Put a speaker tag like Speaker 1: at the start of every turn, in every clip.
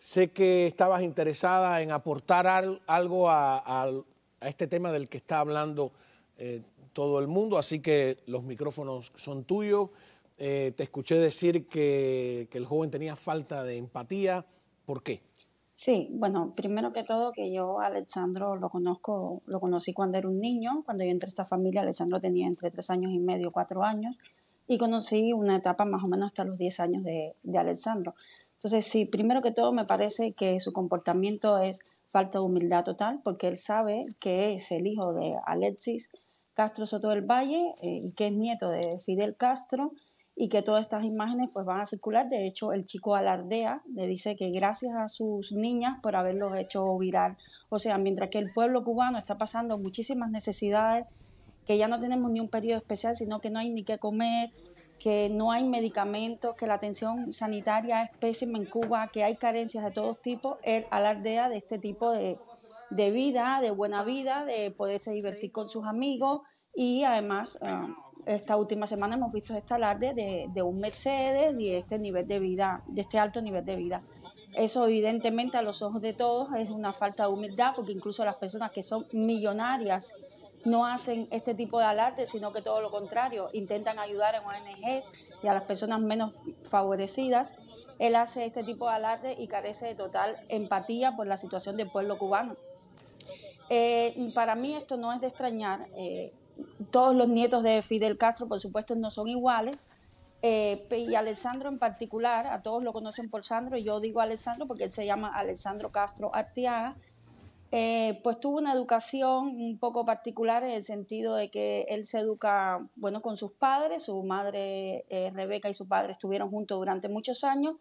Speaker 1: Sé que estabas interesada en aportar algo a, este tema del que está hablando eh, todo el mundo, así que los micrófonos son tuyos. Eh, te escuché decir que, el joven tenía falta de empatía. ¿Por qué?
Speaker 2: Sí, bueno, primero que todo que yo a Alexandro lo conozco, lo conocí cuando era un niño, cuando yo entré a esta familia, Alexandro tenía entre tres años y medio, cuatro años, y conocí una etapa más o menos hasta los diez años de, de Alexandro. Entonces, sí, primero que todo me parece que su comportamiento es falta de humildad total, porque él sabe que es el hijo de Alexis Castro Soto del Valle eh, y que es nieto de Fidel Castro y que todas estas imágenes pues van a circular. De hecho, el chico alardea, le dice que gracias a sus niñas por haberlos hecho viral. O sea, mientras que el pueblo cubano está pasando muchísimas necesidades, que ya no tenemos ni un periodo especial, sino que no hay ni qué comer, que no hay medicamentos, que la atención sanitaria es pésima en Cuba, que hay carencias de todos tipos, él alardea de este tipo de, vida, de buena vida, de poderse divertir con sus amigos y además eh, esta última semana hemos visto este alarde de, de, un Mercedes y este nivel de vida, de este alto nivel de vida. Eso evidentemente a los ojos de todos es una falta de humildad porque incluso las personas que son millonarias no hacen este tipo de alarde, sino que todo lo contrario, intentan ayudar en ONGs y a las personas menos favorecidas. Él hace este tipo de alarde y carece de total empatía por la situación del pueblo cubano. Eh, para mí esto no es de extrañar. Eh, todos los nietos de Fidel Castro, por supuesto, no son iguales. Eh, y Alessandro en particular, a todos lo conocen por Sandro, yo digo Alessandro porque él se llama Alessandro Castro Artiaga, eh, pues tuvo una educación un poco particular en el sentido de que él se educa, bueno, con sus padres, su madre eh, Rebeca y su padre estuvieron juntos durante muchos años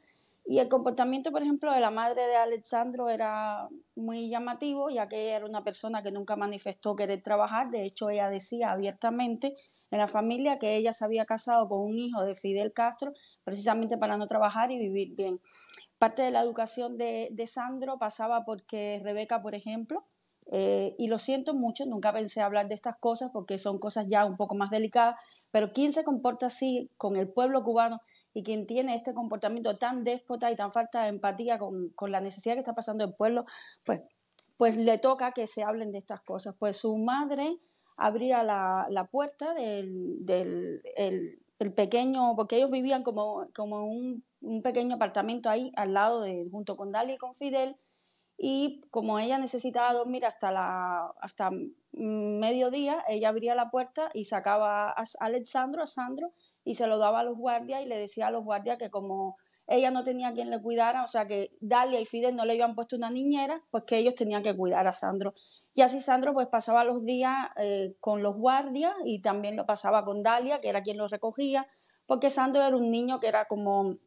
Speaker 2: y el comportamiento, por ejemplo, de la madre de Alexandro era muy llamativo, ya que ella era una persona que nunca manifestó querer trabajar, de hecho ella decía abiertamente en la familia que ella se había casado con un hijo de Fidel Castro precisamente para no trabajar y vivir bien. Parte de la educación de, Sandro pasaba porque Rebeca, por ejemplo, eh, y lo siento mucho, nunca pensé hablar de estas cosas porque son cosas ya un poco más delicadas, pero quien se comporta así con el pueblo cubano y quien tiene este comportamiento tan déspota y tan falta de empatía con, la necesidad que está pasando el pueblo? Pues, pues le toca que se hablen de estas cosas. Pues su madre abría la, puerta del, pequeño, porque ellos vivían como, como un un pequeño apartamento ahí al lado de, junto con Dalia y con Fidel. Y como ella necesitaba dormir hasta, la, hasta mediodía, ella abría la puerta y sacaba a Alexandro, a Sandro, y se lo daba a los guardias y le decía a los guardias que como ella no tenía quien le cuidara, o sea que Dalia y Fidel no le habían puesto una niñera, pues que ellos tenían que cuidar a Sandro. Y así Sandro pues pasaba los días eh, con los guardias y también lo pasaba con Dalia, que era quien lo recogía, porque Sandro era un niño que era como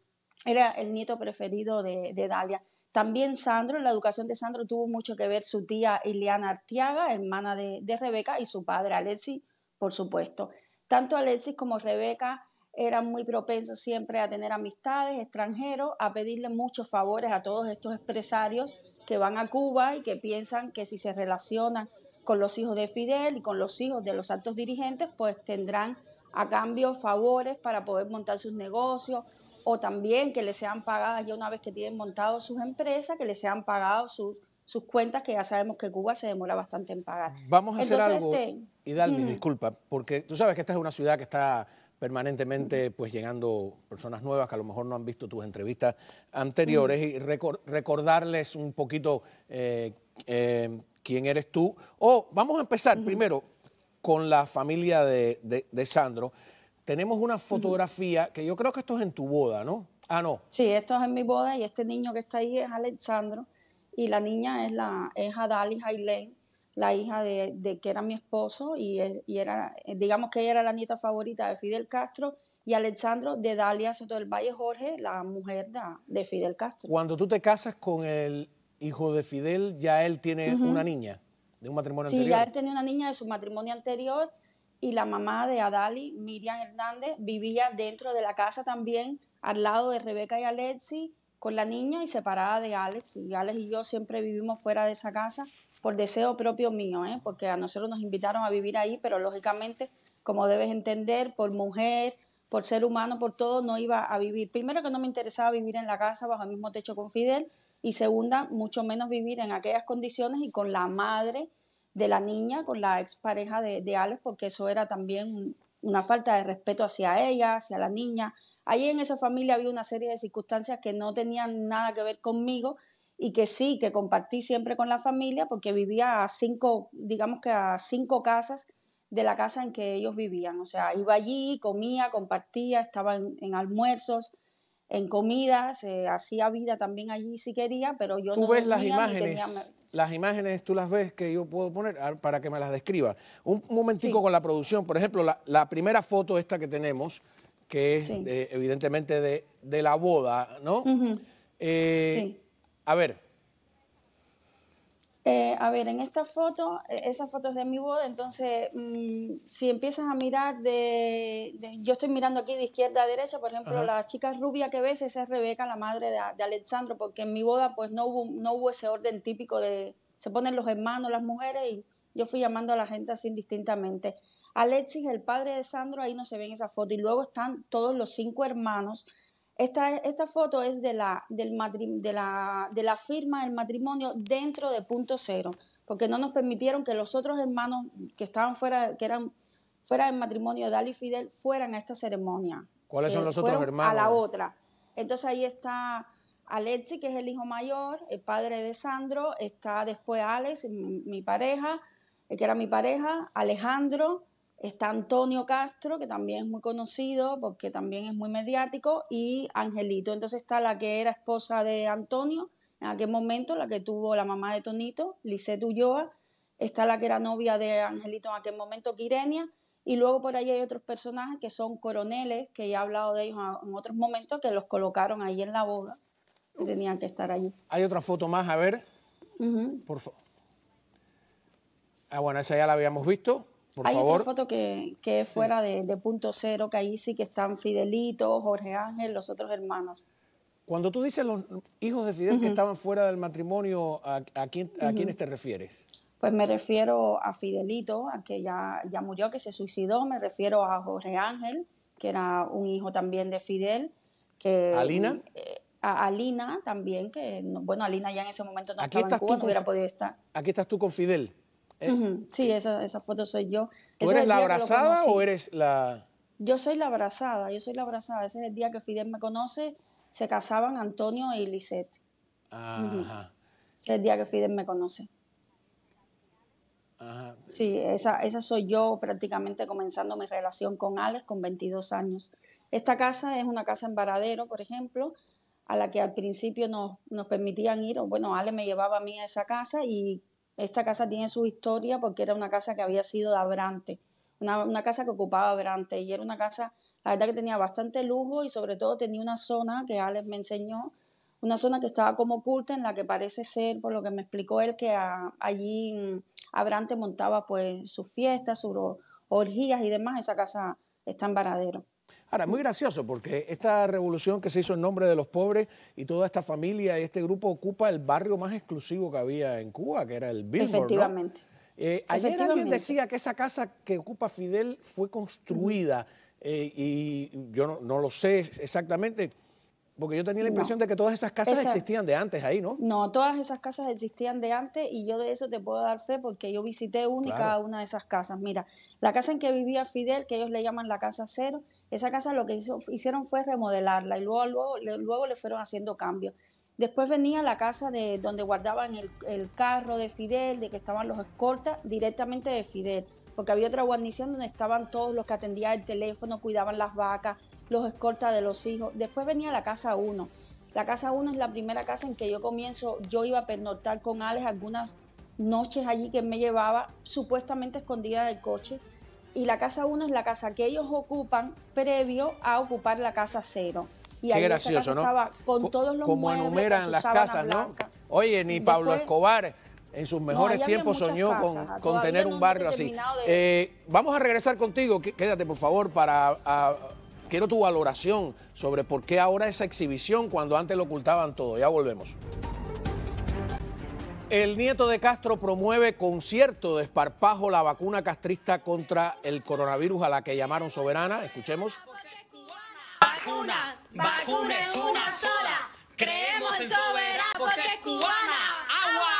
Speaker 2: era el nieto preferido de, Dalia. También Sandro, la educación de Sandro tuvo mucho que ver su tía Ileana Artiaga, hermana de, de Rebeca, y su padre Alexis, por supuesto. Tanto Alexis como Rebeca eran muy propensos siempre a tener amistades extranjeros, a pedirle muchos favores a todos estos empresarios que van a Cuba y que piensan que si se relacionan con los hijos de Fidel y con los hijos de los altos dirigentes, pues tendrán a cambio favores para poder montar sus negocios o también que le sean pagadas ya una vez que tienen montado sus empresas, que le sean pagados sus, sus cuentas, que ya sabemos que Cuba se demora bastante en pagar.
Speaker 1: Vamos a hacer algo, y este, disculpa, porque tú sabes que esta es una ciudad que está permanentemente pues llegando personas nuevas que a lo mejor no han visto tus entrevistas anteriores y recordarles un poquito eh, eh, quién eres tú. O vamos a empezar primero con la familia de, de Sandro tenemos una fotografía que yo creo que esto es en tu boda, ¿no? Ah, no.
Speaker 2: Sí, esto es en mi boda y este niño que está ahí es Alexandro y la niña es la es Adalys Jailén la hija de, que era mi esposo y, era, digamos que ella era la nieta favorita de Fidel Castro y Alexandro de Dalia Soto del Valle Jorge, la mujer de, Fidel Castro.
Speaker 1: Cuando tú te casas con el hijo de Fidel, ya él tiene una niña de un matrimonio anterior. Sí, ya él
Speaker 2: tenía una niña de su matrimonio anterior y la mamá de Adali, Miriam Hernández, vivía dentro de la casa también, al lado de Rebeca y Alexi, con la niña y separada de Alex. Y Alex y yo siempre vivimos fuera de esa casa por deseo propio mío, ¿eh? porque a nosotros nos invitaron a vivir ahí, pero lógicamente, como debes entender, por mujer, por ser humano, por todo, no iba a vivir. Primero que no me interesaba vivir en la casa bajo el mismo techo con Fidel y segunda, mucho menos vivir en aquellas condiciones y con la madre de la niña con la expareja de, de Alex, porque eso era también una falta de respeto hacia ella, hacia la niña. Allí en esa familia había una serie de circunstancias que no tenían nada que ver conmigo y que sí, que compartí siempre con la familia porque vivía a cinco, digamos que a cinco casas de la casa en que ellos vivían. O sea, iba allí, comía, compartía, estaba en almuerzos, en comidas, eh, hacía vida también allí si quería, pero yo ¿Tú no ves las imágenes,
Speaker 1: las imágenes tú las ves que yo puedo poner ah, para que me las describa. Un momentico con la producción, por ejemplo, la, primera foto esta que tenemos, que es evidentemente de, la boda, ¿no? Eh, sí. A ver,
Speaker 2: eh, a ver, en esta foto, e, esas fotos de mi boda, entonces mm, si empiezas a mirar de, Yo estoy mirando aquí de izquierda a derecha, por ejemplo, la chica rubia que ves, esa es Rebeca, la madre de, Alexandro, porque en mi boda pues no hubo, no hubo ese orden típico de... Se ponen los hermanos, las mujeres, y yo fui llamando a la gente así distintamente. Alexis, el padre de Sandro, ahí no se ve en esa foto, y luego están todos los cinco hermanos esta, foto es de la, del de, la, firma del matrimonio dentro de punto cero, porque no nos permitieron que los otros hermanos que estaban fuera, que eran fuera del matrimonio de Dali y Fidel, fueran a esta ceremonia.
Speaker 1: ¿Cuáles son eh, los otros hermanos? A la
Speaker 2: otra. Entonces ahí está Alexi, que es el hijo mayor, el padre de Sandro, está después Alex, mi, mi pareja, que era mi pareja, Alejandro, Está Antonio Castro, que también es muy conocido porque también es muy mediático, y Angelito. Entonces está la que era esposa de Antonio, en aquel momento, la que tuvo la mamá de Tonito, Lisette Ulloa. Está la que era novia de Angelito en aquel momento, Quirenia. Y luego por ahí hay otros personajes que son coroneles, que ya he hablado de ellos en otros momentos, que los colocaron ahí en la boda.
Speaker 1: tenían que estar allí. Hay otra foto más, a ver. Por favor. Ah, bueno, esa ya la habíamos visto. Hay favor. otra
Speaker 2: foto que, es fuera de, punto cero, que ahí sí que están Fidelito, Jorge Ángel, los otros hermanos.
Speaker 1: Cuando tú dices los hijos de Fidel que estaban fuera del matrimonio, ¿a, a quiénes te refieres?
Speaker 2: Pues me refiero a Fidelito, a que ya, murió, que se suicidó. Me refiero a Jorge Ángel, que era un hijo también de Fidel. Que, ¿Alina? Eh, a Alina también, que, bueno, Alina ya en ese momento no estaba en Cuba, no hubiera podido estar.
Speaker 1: Aquí estás tú con Fidel. Eh,
Speaker 2: sí, eh, esa, foto soy yo. eres la abrazada o
Speaker 1: eres la...?
Speaker 2: Yo soy la abrazada, yo soy la abrazada. Ese es el día que Fidel me conoce, se casaban Antonio y Lisette.
Speaker 1: Ajá.
Speaker 2: Ese es el día que Fidel me conoce. Ajá. Sí, esa, esa soy yo prácticamente comenzando mi relación con Alex con 22 años. Esta casa es una casa en Varadero, por ejemplo, a la que al principio nos, nos permitían ir, bueno, Alex me llevaba a mí a esa casa y esta casa tiene su historia porque era una casa que había sido de Abrante, una, casa que ocupaba Abrante y era una casa, la verdad que tenía bastante lujo y sobre todo tenía una zona que Alex me enseñó, una zona que estaba como oculta en la que parece ser, por lo que me explicó él, que allí mm, Abrante montaba pues sus fiestas, sus orgías y demás. Esa casa está en Varadero.
Speaker 1: Ahora, muy gracioso porque esta revolución que se hizo en nombre de los pobres y toda esta familia y este grupo ocupa el barrio más exclusivo que había en Cuba, que era el Billboard. Efectivamente. ¿no? Eh, ayer alguien decía que esa casa que ocupa Fidel fue construida eh, y yo no, lo sé exactamente porque yo tenía la impresión de que todas esas casas existían de antes ahí, ¿no?
Speaker 2: No, todas esas casas existían de antes y yo de eso te puedo darse porque yo visité única una de esas casas. Mira, la casa en que vivía Fidel, que ellos le llaman la casa cero, esa casa lo que hicieron fue remodelarla y luego, luego, le, fueron haciendo cambios. Después venía la casa de donde guardaban el, el carro de Fidel, de que estaban los escoltas directamente de Fidel, porque había otra guarnición donde estaban todos los que atendían el teléfono, cuidaban las vacas los escoltas de los hijos. Después venía la casa 1. La casa 1 es la primera casa en que yo comienzo, yo iba a pernoctar con Alex algunas noches allí que me llevaba supuestamente escondida del coche. Y la casa 1 es la casa que ellos ocupan previo a ocupar la casa 0. Y Qué ahí gracioso, ¿no? con todos los Como enumeran las casas, ¿no?
Speaker 1: Oye, ni Pablo Escobar en sus mejores tiempos soñó con, con tener un barrio así. Eh, vamos a regresar contigo, quédate por favor, para quiero tu valoración sobre por qué ahora esa exhibición cuando antes lo ocultaban todo. Ya volvemos. El nieto de Castro promueve con cierto desparpajo la vacuna castrista contra el coronavirus a la que llamaron soberana. Escuchemos.
Speaker 2: Vacuna, vacuna es una sola. Creemos en soberana porque ¡Agua!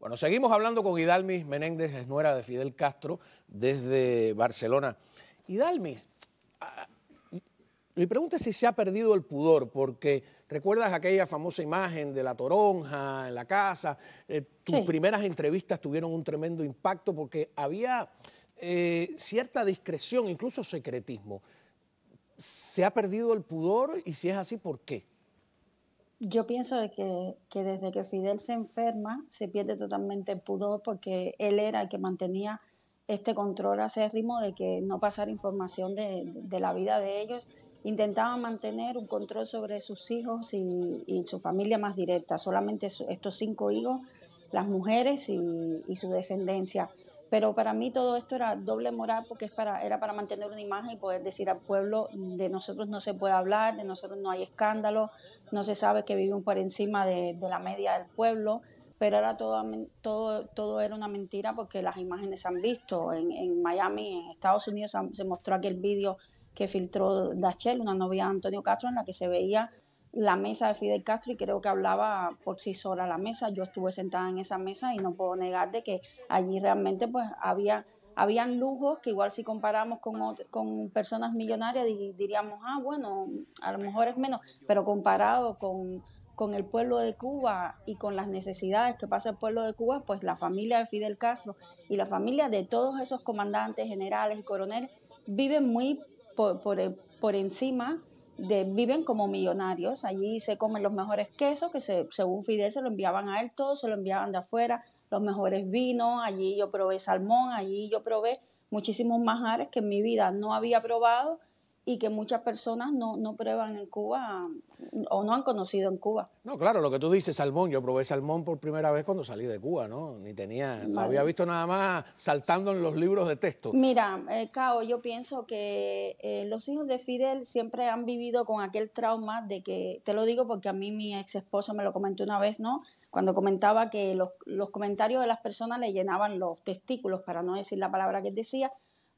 Speaker 1: Bueno, seguimos hablando con Hidalmis Menéndez, es nuera de Fidel Castro, desde Barcelona. Hidalmis, mi pregunta es si se ha perdido el pudor, porque recuerdas aquella famosa imagen de la toronja en la casa, eh, tus primeras entrevistas tuvieron un tremendo impacto porque había eh, cierta discreción, incluso secretismo. ¿Se ha perdido el pudor y si es así, por qué?
Speaker 2: Yo pienso que, desde que Fidel se enferma se pierde totalmente el pudor porque él era el que mantenía este control acérrimo de que no pasara información de la vida de ellos intentaba mantener un control sobre sus hijos y, su familia más directa, solamente estos cinco hijos, las mujeres y, su descendencia. Pero para mí todo esto era doble moral porque es para, era para mantener una imagen y poder decir al pueblo, de nosotros no se puede hablar, de nosotros no hay escándalo, no se sabe que vivimos por encima de, la media del pueblo, pero era todo, todo, todo era una mentira porque las imágenes se han visto. En, en Miami, en Estados Unidos, se mostró aquel vídeo que filtró Dachel, una novia de Antonio Castro, en la que se veía la mesa de Fidel Castro y creo que hablaba por sí sola la mesa. Yo estuve sentada en esa mesa y no puedo negar de que allí realmente pues había habían lujos que igual si comparamos con, personas millonarias diríamos, ah, bueno, a lo mejor es menos, pero comparado con, con el pueblo de Cuba y con las necesidades que pasa el pueblo de Cuba, pues la familia de Fidel Castro y la familia de todos esos comandantes, generales y coroneles viven muy por, e, por, encima de, viven como millonarios, allí se comen los mejores quesos que según Fidel se lo enviaban a él todo, se lo enviaban de afuera, los mejores vinos, allí yo probé salmón, allí yo probé muchísimos majares que en mi vida no había probado y que muchas personas no, prueban en Cuba o no han conocido en Cuba.
Speaker 1: No, claro, lo que tú dices, salmón, yo probé salmón por primera vez cuando salí de Cuba, ¿no? Ni tenía, no, había visto nada más saltando en los libros de texto. Mira,
Speaker 2: eh, Cao, yo pienso que eh, los hijos de Fidel siempre han vivido con aquel trauma de que, te lo digo porque a mí mi ex esposa me lo comentó una vez, ¿no? Cuando comentaba que los, los comentarios de las personas le llenaban los testículos, para no decir la palabra que decía,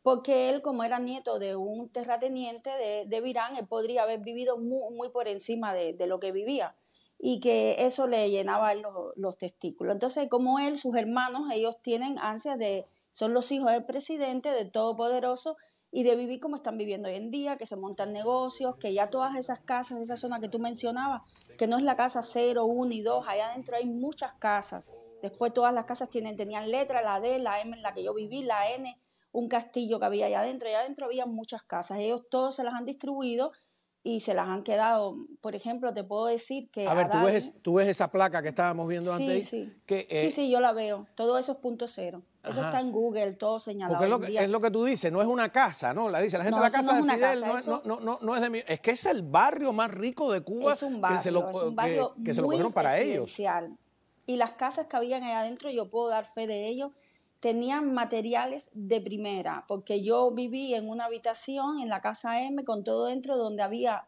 Speaker 2: porque él, como era nieto de un terrateniente de, Virán, él podría haber vivido muy, por encima de, lo que vivía y que eso le llenaba los, los testículos. Entonces, como él, sus hermanos, ellos tienen ansias de, son los hijos del presidente, del todopoderoso, y de vivir como están viviendo hoy en día, que se montan negocios, que ya todas esas casas esa zona que tú mencionabas, que no es la casa 0, 1 y 2, allá adentro hay muchas casas. Después todas las casas tienen, tenían letra, la D, la M en la que yo viví, la N, un castillo que había allá adentro, allá adentro había muchas casas, ellos todos se las han distribuido y se las han quedado, por ejemplo, te puedo decir que... A ver, tú, ves,
Speaker 1: tú ves esa placa que estábamos viendo antes. Sí, que, sí, eh, sí,
Speaker 2: yo la veo, todo eso es punto cero. Eso está en Google, todo señalado. Porque es lo, que, es lo,
Speaker 1: que, tú dices, no es una casa, ¿no? La dice la gente, la casa de Fidel no, es de mí. Es que es el barrio más rico de Cuba que se lo, para ellos.
Speaker 2: Y las casas que habían allá adentro, yo puedo dar fe de ellos, tenían materiales de primera, porque yo viví en una habitación en la casa M con todo dentro donde había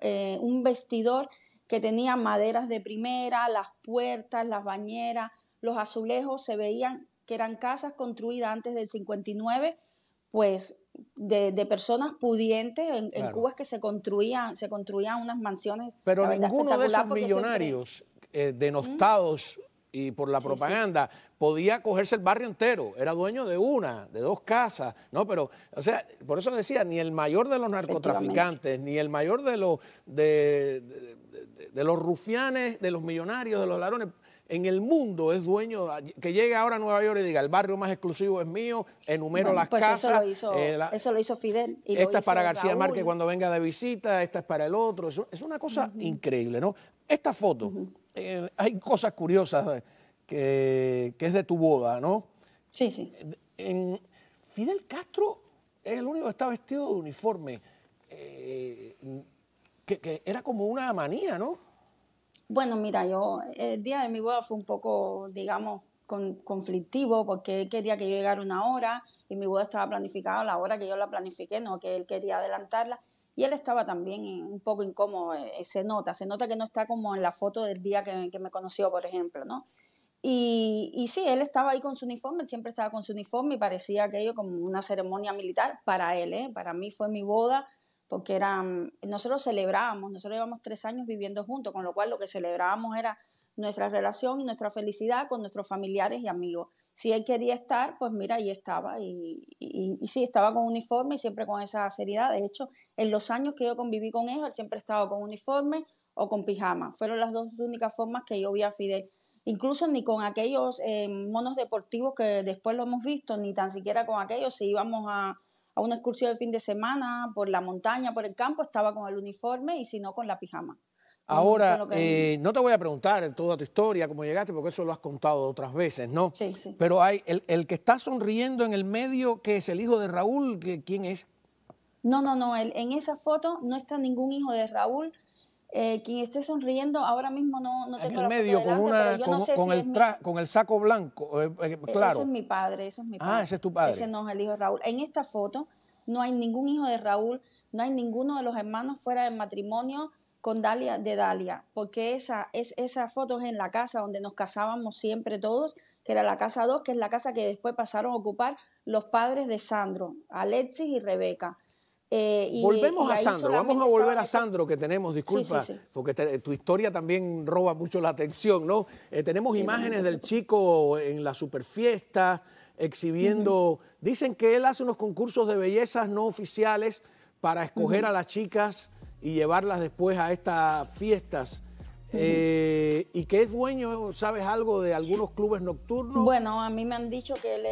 Speaker 2: eh, un, vestidor que tenía maderas de primera, las puertas, las bañeras, los azulejos, se veían que eran casas construidas antes del 59, pues de, personas pudientes. En, Cuba es que se construían, se construían unas mansiones. Pero ninguno de esos millonarios
Speaker 1: eh, denostados y por la propaganda, podía cogerse el barrio entero, era dueño de una, de dos casas, ¿no? Pero, o sea, por eso decía, ni el mayor de los narcotraficantes, ni el mayor de los, de, los rufianes, de los millonarios, de los ladrones, en el mundo es dueño, que llegue ahora a Nueva York y diga, el barrio más exclusivo es mío, enumero las pues casas. Eh,
Speaker 2: eso lo, hizo, Fidel. Y esta es para García Márquez cuando
Speaker 1: venga de visita, esta es para el otro, es, una cosa increíble, ¿no? Esta foto. Eh, hay cosas curiosas eh, que, es de tu boda, ¿no? Sí, sí. En, Fidel Castro es el único que está vestido de uniforme, eh, que, era como una manía, ¿no?
Speaker 2: Bueno, mira, yo el día de mi boda fue un poco, digamos, con, conflictivo porque él quería que yo llegara una hora y mi boda estaba planificada a la hora que yo la planifiqué, no que él quería adelantarla y él estaba también un poco incómodo, eh, eh, se nota, se nota que no está como en la foto del día que, me conoció, por ejemplo, ¿no? Y, sí, él estaba ahí con su uniforme, siempre estaba con su uniforme y parecía aquello como una ceremonia militar para él, ¿eh? para mí fue mi boda, porque era... Mm, nosotros celebrábamos, nosotros llevamos tres años viviendo juntos, con lo cual lo que celebrábamos era nuestra relación y nuestra felicidad con nuestros familiares y amigos. Si él quería estar, pues mira, ahí estaba. Y, y sí, estaba con uniforme y siempre con esa seriedad. De hecho, en los años que yo conviví con él, él siempre estaba con uniforme o con pijama. Fueron las dos únicas formas que yo vi a Fidel. Incluso ni con aquellos eh, monos deportivos que después lo hemos visto, ni tan siquiera con aquellos. Si íbamos a, a una excursión de fin de semana, por la montaña, por el campo, estaba con el uniforme y si no, con la pijama.
Speaker 1: Ahora, eh, no te voy a preguntar toda tu historia, cómo llegaste, porque eso lo has contado otras veces, ¿no? Sí, sí. Pero hay el, que está sonriendo en el medio, que es el hijo de Raúl, ¿quién es?
Speaker 2: No, no, no, en esa foto no está ningún hijo de Raúl. Eh, quien esté sonriendo ahora mismo no, no tengo en medio foto con con, no con el
Speaker 1: con el saco blanco eh, eh, e, claro ese es mi
Speaker 2: padre ese es ah, padre ah ese es tu padre ese no es el hijo de Raúl en esta foto no hay ningún hijo de Raúl no hay ninguno de los hermanos fuera del matrimonio con Dalia de Dalia porque esa es esa foto es en la casa donde nos casábamos siempre todos que era la casa 2, que es la casa que después pasaron a ocupar los padres de Sandro, Alexis y Rebeca. Eh, Volvemos a Sandro, vamos a volver a
Speaker 1: Sandro que tenemos, disculpa, porque tu historia también roba mucho la atención, ¿no? Eh, tenemos imágenes del chico en la superfiesta exhibiendo, dicen que él hace unos concursos de bellezas no oficiales para escoger a las chicas y llevarlas después a estas fiestas eh, ¿Y qué es dueño? ¿Sabes algo de algunos clubes nocturnos?
Speaker 2: Bueno, a mí me han dicho que él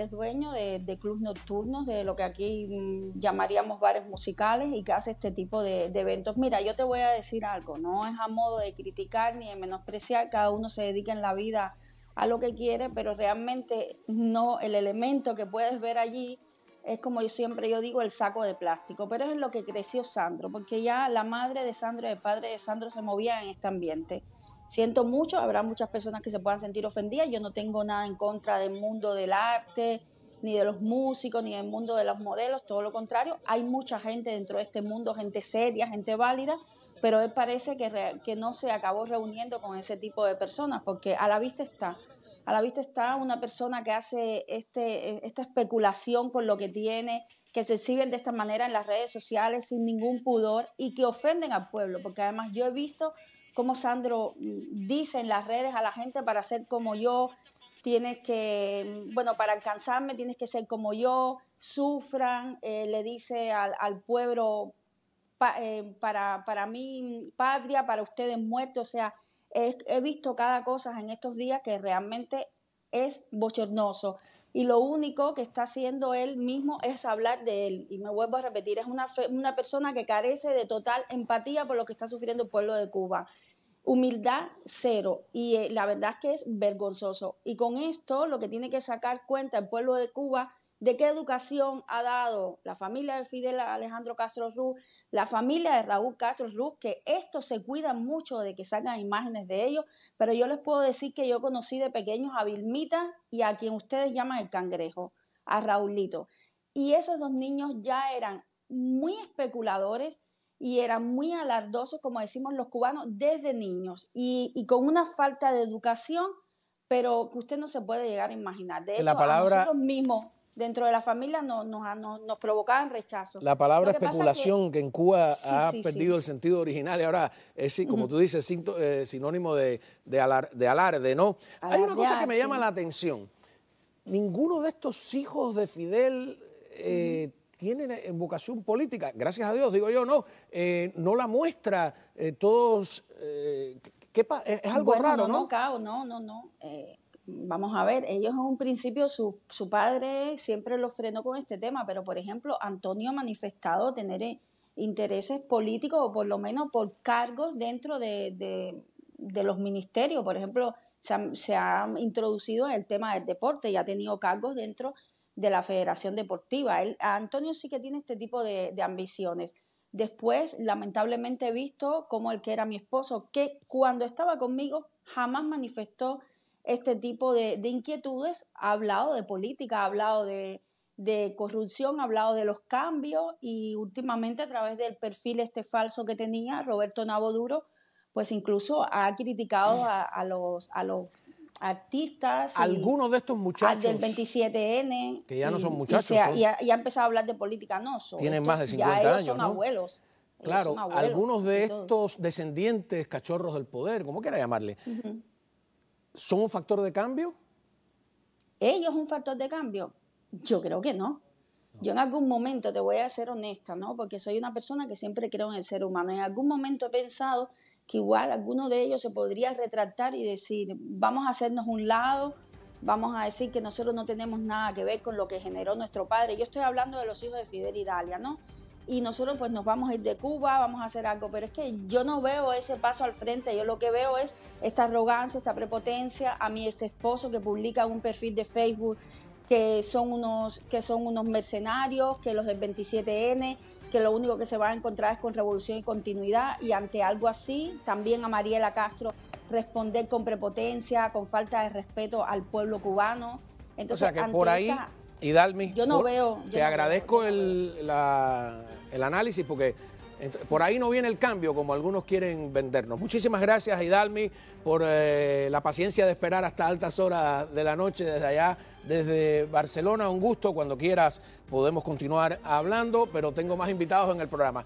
Speaker 2: es, dueño de, clubes nocturnos, de lo que aquí mm, llamaríamos bares musicales y que hace este tipo de, de, eventos. Mira, yo te voy a decir algo, no es a modo de criticar ni de menospreciar, cada uno se dedica en la vida a lo que quiere, pero realmente no, el elemento que puedes ver allí es como yo siempre yo digo, el saco de plástico, pero es en lo que creció Sandro, porque ya la madre de Sandro y el padre de Sandro se movían en este ambiente. Siento mucho, habrá muchas personas que se puedan sentir ofendidas, yo no tengo nada en contra del mundo del arte, ni de los músicos, ni del mundo de los modelos, todo lo contrario, hay mucha gente dentro de este mundo, gente seria, gente válida, pero parece que, que no se acabó reuniendo con ese tipo de personas, porque a la vista está, a la vista está una persona que hace este, esta especulación con lo que tiene, que se exhiben de esta manera en las redes sociales sin ningún pudor y que ofenden al pueblo, porque además yo he visto cómo Sandro mm, dice en las redes a la gente para ser como yo, tienes que, mm, bueno, para alcanzarme tienes que ser como yo, sufran, eh, le dice al, pueblo, eh, para, para mí patria, para ustedes muertos, o sea, he, visto cada cosa en estos días que realmente es bochornoso. Y lo único que está haciendo él mismo es hablar de él. Y me vuelvo a repetir, es una, persona que carece de total empatía por lo que está sufriendo el pueblo de Cuba. Humildad cero. Y eh, la verdad es que es vergonzoso. Y con esto lo que tiene que sacar cuenta el pueblo de Cuba de qué educación ha dado la familia de Fidel Alejandro Castro Ruz, la familia de Raúl Castro Ruz, que esto se cuidan mucho de que salgan imágenes de ellos, pero yo les puedo decir que yo conocí de pequeños a Vilmita y a quien ustedes llaman el cangrejo, a Raulito. Y esos dos niños ya eran muy especuladores y eran muy alardosos, como decimos los cubanos, desde niños y, con una falta de educación pero que usted no se puede llegar a imaginar. De hecho, la palabra, mismos dentro de la familia no, nos ah, provocaban rechazos. La palabra especulación
Speaker 1: que, en Cuba ha perdido el sentido original y ahora es, como tú dices, eh, sinónimo de, alarde, ¿no? Hay una cosa que me llama la atención. Ninguno de estos hijos de Fidel eh, tiene vocación política. Gracias a Dios, digo yo, no. Eh, no la muestra eh, todos. ¿qué es, algo raro, ¿no?
Speaker 2: no, no. no vamos a ver, ellos en un principio, su, padre siempre lo frenó con este tema, pero por ejemplo, Antonio ha manifestado tener eh, intereses políticos o por lo menos por cargos dentro de, los ministerios. Por ejemplo, se ha, introducido en el tema del deporte y ha tenido cargos dentro de la Federación Deportiva. Antonio sí que tiene este tipo de, de ambiciones. Después, lamentablemente, he visto como el que era mi esposo, que cuando estaba conmigo jamás manifestó este tipo de, inquietudes, ha hablado de política, ha hablado de, corrupción, ha hablado de los cambios y últimamente a través del perfil este falso que tenía Roberto Navoduro, pues incluso ha criticado a, los, a los artistas. Algunos
Speaker 1: de estos muchachos. Del
Speaker 2: 27N.
Speaker 1: Que ya no son muchachos. Y, y, ha,
Speaker 2: empezado a hablar de política, no. Son, tienen más de 50 ya años. Son abuelos.
Speaker 1: Claro, algunos de estos descendientes, cachorros del poder, como quiera llamarle, ¿son un factor de cambio?
Speaker 2: ¿Ellos un factor de cambio? Yo creo que no. Yo en algún momento, te voy a ser honesta, ¿no? Porque soy una persona que siempre creo en el ser humano. En algún momento he pensado que igual alguno de ellos se podría retractar y decir, vamos a hacernos un lado, vamos a decir que nosotros no tenemos nada que ver con lo que generó nuestro padre. Yo estoy hablando de los hijos de Fidel y Dalia, ¿no? y nosotros pues nos vamos a ir de Cuba, vamos a hacer algo, pero es que yo no veo ese paso al frente, yo lo que veo es esta arrogancia, esta prepotencia, a mi ese esposo que publica un perfil de Facebook que son unos que son unos mercenarios, que los del 27N, que lo único que se van a encontrar es con revolución y continuidad y ante algo así, también a Mariela Castro responder con prepotencia, con falta de respeto al pueblo cubano. Entonces, o por ahí
Speaker 1: y oh, no veo. te agradezco el, análisis porque por ahí no viene el cambio como algunos quieren vendernos. Muchísimas gracias, Hidalmi, por eh, la paciencia de esperar hasta altas horas de la noche desde allá, desde Barcelona. Un gusto, cuando quieras podemos continuar hablando, pero tengo más invitados en el programa.